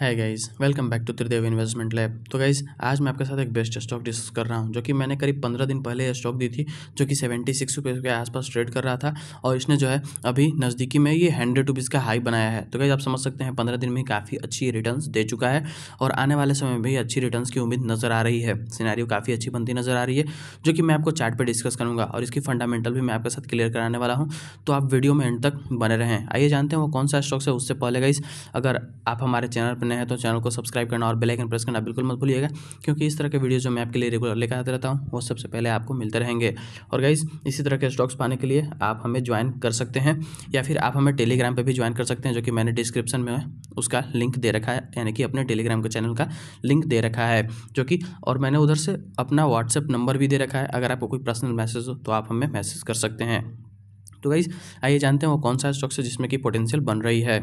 है guys welcome back to Tridev investment lab तो guys आज मैं आपके साथ एक बेस्ट स्टॉक डिस्कस कर रहा हूँ जो कि मैंने करीब पंद्रह दिन पहले स्टॉक दी थी जो कि सेवेंटी सिक्स रुपीज़ के आसपास ट्रेड कर रहा था और इसने जो है अभी नज़दीकी में ये हंड्रेड रुपीज़ का हाई बनाया है तो गाइज़ आप समझ सकते हैं पंद्रह दिन में काफ़ी अच्छी रिटर्न दे चुका है और आने वाले समय में भी अच्छी रिटर्न की उम्मीद नज़र आ रही है सीनारी काफ़ी अच्छी बनती नज़र आ रही है जो कि मैं आपको चार्ट पर डिस्कस करूँगा और इसकी फंडामेंटल भी मैं आपके साथ क्लियर कराने वाला हूँ तो आप वीडियो में एंड तक बने रहें आइए जानते हैं वो कौन सा स्टॉक है उससे पहले गाइज़ अगर आप हमारे चैनल पर नए हैं तो चैनल को सब्सक्राइब करना और बेलाइकन प्रेस करना बिल्कुल मत भूलिएगा क्योंकि इस तरह के वीडियो जो मैं आपके लिए रेगुलर लेकर आते रहता हूँ वो सबसे पहले आपको मिलते रहेंगे और गाइज इसी तरह के स्टॉक्स पाने के लिए आप हमें ज्वाइन कर सकते हैं या फिर आप हमें टेलीग्राम पर भी ज्वाइन कर सकते हैं जो कि मैंने डिस्क्रिप्शन में उसका लिंक दे रखा है यानी कि अपने टेलीग्राम के चैनल का लिंक दे रखा है जो कि और मैंने उधर से अपना व्हाट्सएप नंबर भी दे रखा है अगर आपको कोई पर्सनल मैसेज हो तो आप हमें मैसेज कर सकते हैं तो गाइज आइए जानते हैं वो कौन सा स्टॉक्स है जिसमें कि पोटेंशियल बन रही है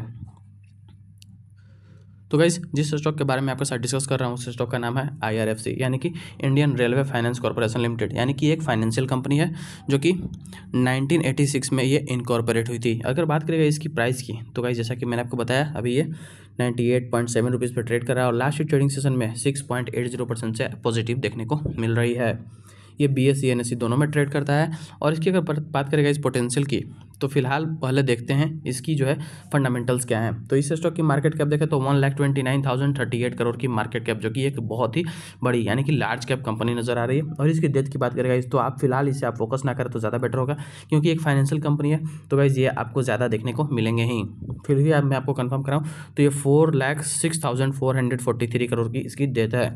तो गाइज जिस स्टॉक के बारे में आपके साथ डिस्कस कर रहा हूँ उस स्टॉक का नाम है आई यानी कि Indian railway finance corporation limited यानी कि एक फाइनेंशियल कंपनी है जो कि 1986 में ये इनकॉर्पोरेट हुई थी अगर बात करेगा इसकी प्राइस की तो गाइज जैसा कि मैंने आपको बताया अभी ये ninety eight point seven rupees पर ट्रेड कर रहा है और लास्ट ट्रेडिंग सेशन में six point eight zero percent से पॉजिटिव देखने को मिल रही है ये B S C N S C दोनों में ट्रेड करता है और इसकी अगर बात करेगा इस पोटेंशियल की तो फिलहाल पहले देखते हैं इसकी जो है फंडामेंटल्स क्या हैं तो इस स्टॉक की मार्केट कैप देखें तो one lakh twenty nine thousand thirty eight crore की मार्केट कैप जो कि एक बहुत ही बड़ी यानी कि लार्ज कैप कंपनी नजर आ रही है और इसकी डेथ की बात करेगा इस तो आप फिलहाल इसे आप फोकस ना करें तो ज़्यादा बेटर होगा क्योंकि एक फाइनेंशियल कंपनी है तो भाई ये आपको ज़्यादा देखने को मिलेंगे ही फिर भी आप मैं आपको कन्फर्म कराऊँ तो ये four six thousand four hundred forty three crore की इसकी डेथ है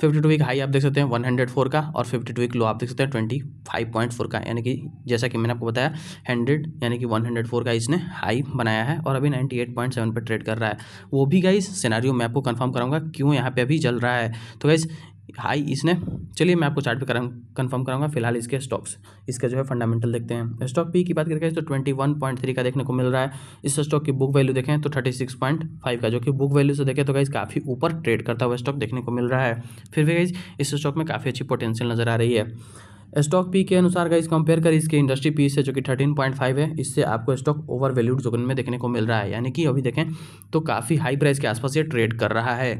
फिफ्टी टू वीक हाई आप देख सकते हैं वन हंड्रेड फोर का और फिफ्टी टू वीक लो आप देख सकते हैं ट्वेंटी फाइव पॉइंट फोर का यानी कि जैसा कि मैंने आपको बताया हंड्रेड यानी कि वन हंड्रेड फोर का इसने हाई बनाया है और अभी नाइन्टी एट पॉइंट सेवन पर ट्रेड कर रहा है वो भी गाइस सिनारियो मैं आपको कन्फर्म कराऊंगा क्यों यहाँ पर अभी चल रहा है तो गाइस हाई इसने चलिए मैं आपको चार्ट पे करा कन्फर्म कराऊंगा फिलहाल इसके स्टॉक्स इसका जो है फंडामेंटल देखते हैं स्टॉक पी की बात करके तो ट्वेंटी वन पॉइंट थ्री का देखने को मिल रहा है इस स्टॉक की बुक वैल्यू देखें तो थर्टी सिक्स पॉइंट फाइव का जो कि बुक वैल्यू से देखें तो गाइज काफ़ी ऊपर ट्रेड करता हुआ स्टॉक देखने को मिल रहा है फिर भी गाइज इस स्टॉक में काफ़ी अच्छी पोटेंशियल नजर आ रही है स्टॉक पी के अनुसार गाइज कंपेयर कर इसके इंडस्ट्री पी से जो कि थर्टीन पॉइंट फाइव है इससे आपको स्टॉक ओवर वैल्यूड जोन में देखने को मिल रहा है यानी कि अभी देखें तो काफ़ी हाई प्राइस के आसपास ये ट्रेड कर रहा है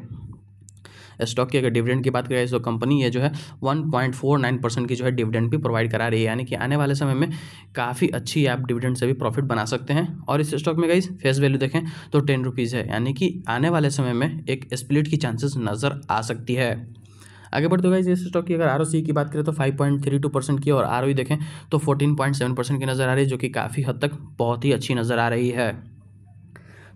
स्टॉक की अगर डिविडेंड की बात करें तो कंपनी ये जो है one point four nine percent की जो है डिविडेंड भी प्रोवाइड करा रही है यानी कि आने वाले समय में काफ़ी अच्छी आप डिविडेंड से भी प्रॉफिट बना सकते हैं और इस स्टॉक में गई फेस वैल्यू देखें तो टेन रुपीज़ है यानी कि आने वाले समय में एक स्प्लिट की चांसेस नज़र आ सकती है आगे बढ़ते हुए इस स्टॉक की अगर आर की बात करें तो 5.32 परसेंट की और आर e देखें तो 14.7 परसेंट की नज़र आ रही है जो कि काफ़ी हद तक बहुत ही अच्छी नज़र आ रही है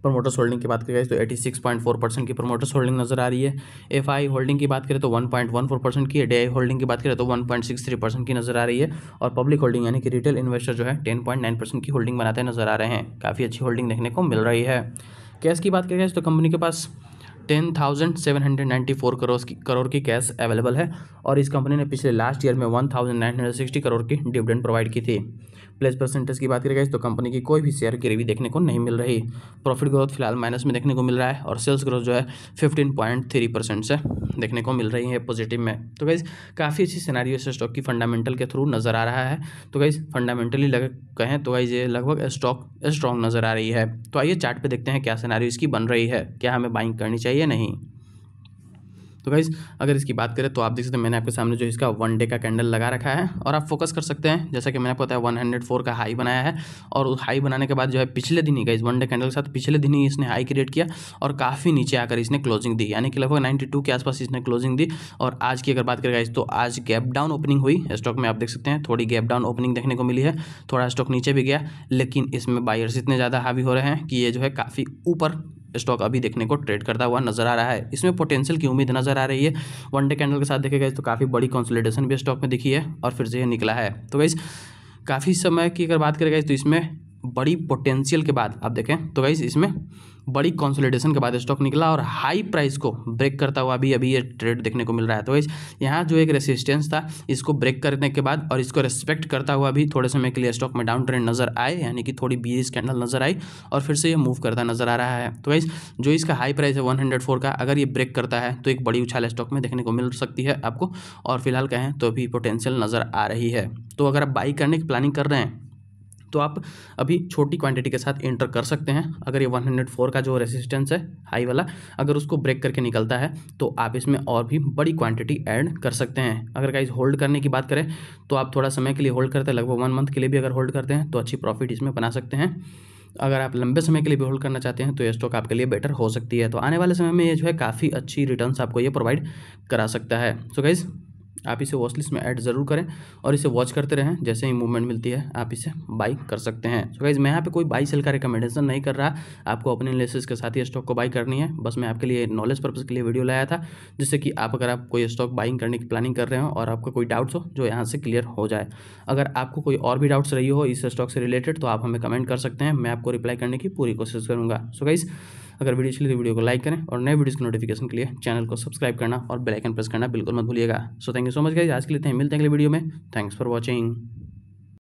प्रमोटर्स तो होल्डिंग की बात करें तो सिक्स पॉइंट फोर परसेंट की प्रमोटर्स होल्डिंग नजर आ रही है एफ आई होल्डिंग की बात करें तो one one point four percent की डी होल्डिंग की बात करें तो one point six three percent की नजर आ रही है और पब्लिक होल्डिंग यानी कि रिटेल इन्वेस्टर जो है टेन पॉइंट नाइन परसेंट की होल्डिंग बनाते नजर आ रहे हैं काफ़ी अच्छी होल्डिंग देखने को मिल रही है कैश की बात करें तो कंपनी के पास ten thousand seven hundred ninety four crore की करोड़ की कैश अवेलेबल है और इस कंपनी ने पिछले लास्ट ईयर में one thousand nine hundred sixty crore की डिविडेंड प्रोवाइड की थी प्लेस परसेंटेज की बात करें तो कंपनी की कोई भी शेयर गिरवी देखने को नहीं मिल रही प्रॉफिट ग्रोथ फिलहाल माइनस में देखने को मिल रहा है और सेल्स ग्रोथ जो है फिफ्टीन पॉइंट थ्री परसेंट से देखने को मिल रही है पॉजिटिव में तो गाइज काफ़ी अच्छी सिनारियो इस स्टॉक की फंडामेंटल के थ्रू नज़र आ रहा है तो गाइज फंडामेंटली लग कहें तो गाइज ये लगभग स्टॉक स्ट्रॉन्ग नज़र आ रही है तो आइए चार्ट पे देखते हैं क्या सिनारियो इसकी बन रही है क्या हमें बाइंग करनी चाहिए नहीं तो गाइज अगर इसकी बात करें तो आप देख सकते हैं मैंने आपके सामने जो इसका वन डे का कैंडल लगा रखा है और आप फोकस कर सकते हैं जैसा कि मैंने आपको बताया वन हंड्रेड फोर का हाई बनाया है और उस हाई बनाने के बाद जो है पिछले दिन ही गाइज वन डे कैंडल के साथ पिछले दिन ही इसने हाई क्रिएट किया और काफ़ी नीचे आकर इसने क्लोजिंग दी यानी कि लगभग नाइन्टी टू के आसपास इसने क्लोजिंग दी और आज की अगर बात करें गाइज तो आज गैप डाउन ओपनिंग हुई स्टॉक में आप देख सकते हैं थोड़ी गैप डाउन ओपनिंग देखने को मिली है थोड़ा स्टॉक नीचे भी गया लेकिन इसमें बायर्स इतने ज़्यादा हावी हो रहे हैं कि ये जो है काफ़ी ऊपर स्टॉक अभी देखने को ट्रेड करता हुआ नजर आ रहा है इसमें पोटेंशियल की उम्मीद नजर आ रही है वन डे कैंडल के साथ देखे गए तो काफ़ी बड़ी कंसोलिडेशन भी स्टॉक में दिखी है और फिर से निकला है तो गाइज़ काफ़ी समय की अगर बात करें तो इसमें बड़ी पोटेंशियल के बाद आप देखें तो गाइस इसमें बड़ी कंसोलिडेशन के बाद स्टॉक निकला और हाई प्राइस को ब्रेक करता हुआ भी अभी ये ट्रेड देखने को मिल रहा है तो गाइस यहाँ जो एक रेसिस्टेंस था इसको ब्रेक करने के बाद और इसको रेस्पेक्ट करता हुआ भी थोड़े समय के लिए स्टॉक में डाउन ट्रेंड नजर आए यानी कि थोड़ी बीस कैंडल नजर आई और फिर से ये मूव करता नजर आ रहा है तो गाइस जो इसका हाई प्राइस है वन का अगर ये ब्रेक करता है तो एक बड़ी उछाल स्टॉक में देखने को मिल सकती है आपको और फिलहाल कहें तो अभी पोटेंशियल नज़र आ रही है तो अगर आप बाई करने की प्लानिंग कर रहे हैं तो आप अभी छोटी क्वांटिटी के साथ एंटर कर सकते हैं अगर ये 104 का जो रेसिस्टेंस है हाई वाला अगर उसको ब्रेक करके निकलता है तो आप इसमें और भी बड़ी क्वांटिटी ऐड कर सकते हैं अगर गाइज होल्ड करने की बात करें तो आप थोड़ा समय के लिए होल्ड करते हैं लगभग वन मंथ के लिए भी अगर होल्ड करते हैं तो अच्छी प्रॉफिट इसमें बना सकते हैं अगर आप लंबे समय के लिए भी होल्ड करना चाहते हैं तो ये स्टॉक आपके लिए बेटर हो सकती है तो आने वाले समय में ये जो है काफ़ी अच्छी रिटर्न्स आपको ये प्रोवाइड करा सकता है सो so गाइज़ आप इसे वॉच लिस्ट में ऐड ज़रूर करें और इसे वॉच करते रहें जैसे ही मूवमेंट मिलती है आप इसे बाई कर सकते हैं सो so गाइज मैं यहाँ पे कोई बाई सेल का रिकमेंडेशन नहीं कर रहा आपको अपने एनालिसिस के साथ ही स्टॉक को बाई करनी है बस मैं आपके लिए नॉलेज पर्पज़ के लिए वीडियो लाया था जिससे कि आप अगर आप कोई स्टॉक बाइंग करने की प्लानिंग कर रहे हो और आपका कोई डाउट्स हो जो यहाँ से क्लियर हो जाए अगर आपको कोई और भी डाउट्स रही हो इस स्टॉक से रिलेटेड तो आप हमें कमेंट कर सकते हैं मैं आपको रिप्लाई करने की पूरी कोशिश करूँगा सो गाइज़ अगर वीडियो चली तो वीडियो को लाइक करें और नए वीडियोज़ के नोटिफिकेशन के लिए चैनल को सब्सक्राइब करना और बेलाइकन प्रेस करना बिल्कुल मत भूलिएगा so thank you so much guys आज के लिए मिलते हैं अगले वीडियो में थैंक्स फॉर वॉचिंग